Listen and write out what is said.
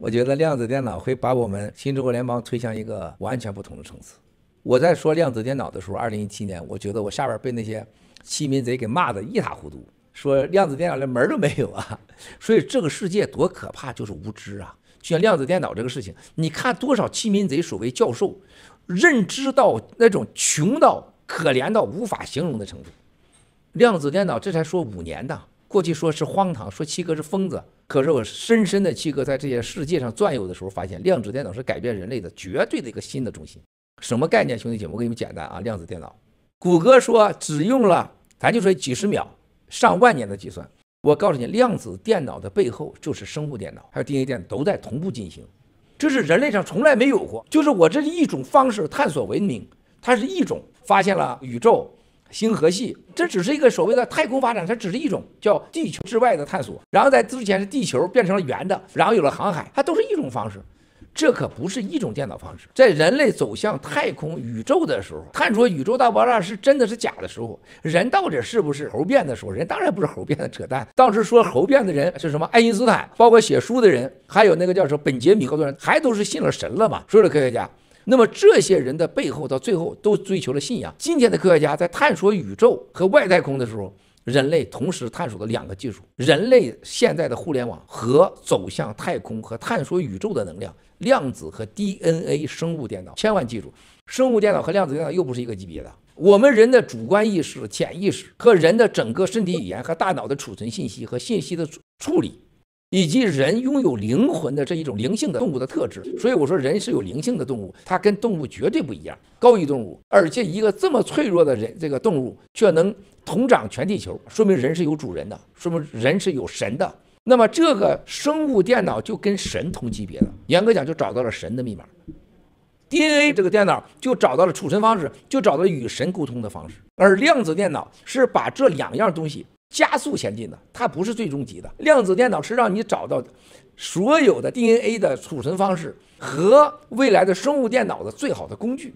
我觉得量子电脑会把我们新中国联邦推向一个完全不同的层次。我在说量子电脑的时候，二零一七年，我觉得我下边被那些欺民贼给骂的一塌糊涂，说量子电脑连门都没有啊。所以这个世界多可怕，就是无知啊！就像量子电脑这个事情，你看多少欺民贼所谓教授，认知到那种穷到可怜到无法形容的程度。量子电脑这才说五年呢。过去说是荒唐，说七哥是疯子，可是我深深的七哥在这些世界上转悠的时候，发现量子电脑是改变人类的绝对的一个新的中心。什么概念，兄弟姐？我给你们简单啊，量子电脑，谷歌说只用了，咱就说几十秒，上万年的计算。我告诉你，量子电脑的背后就是生物电脑，还有 DNA 电脑都在同步进行，这是人类上从来没有过，就是我这一种方式探索文明，它是一种发现了宇宙。星河系，这只是一个所谓的太空发展，它只是一种叫地球之外的探索。然后在之前是地球变成了圆的，然后有了航海，它都是一种方式。这可不是一种电脑方式。在人类走向太空宇宙的时候，探索宇宙大爆炸是真的是假的时候，人到底是不是猴变的时候？人当然不是猴变的，扯淡。当时说猴变的人是什么？爱因斯坦，包括写书的人，还有那个叫什么本杰明，很多人还都是信了神了嘛？所有的科学家。那么这些人的背后，到最后都追求了信仰。今天的科学家在探索宇宙和外太空的时候，人类同时探索了两个技术：人类现在的互联网和走向太空和探索宇宙的能量、量子和 DNA 生物电脑。千万记住，生物电脑和量子电脑又不是一个级别的。我们人的主观意识、潜意识和人的整个身体语言和大脑的储存信息和信息的处理。以及人拥有灵魂的这一种灵性的动物的特质，所以我说人是有灵性的动物，它跟动物绝对不一样，高于动物。而且一个这么脆弱的人，这个动物却能统掌全地球，说明人是有主人的，说明人是有神的。那么这个生物电脑就跟神同级别的，严格讲就找到了神的密码，DNA 这个电脑就找到了储存方式，就找到与神沟通的方式。而量子电脑是把这两样东西。加速前进的，它不是最终极的量子电脑，是让你找到所有的 DNA 的储存方式和未来的生物电脑的最好的工具。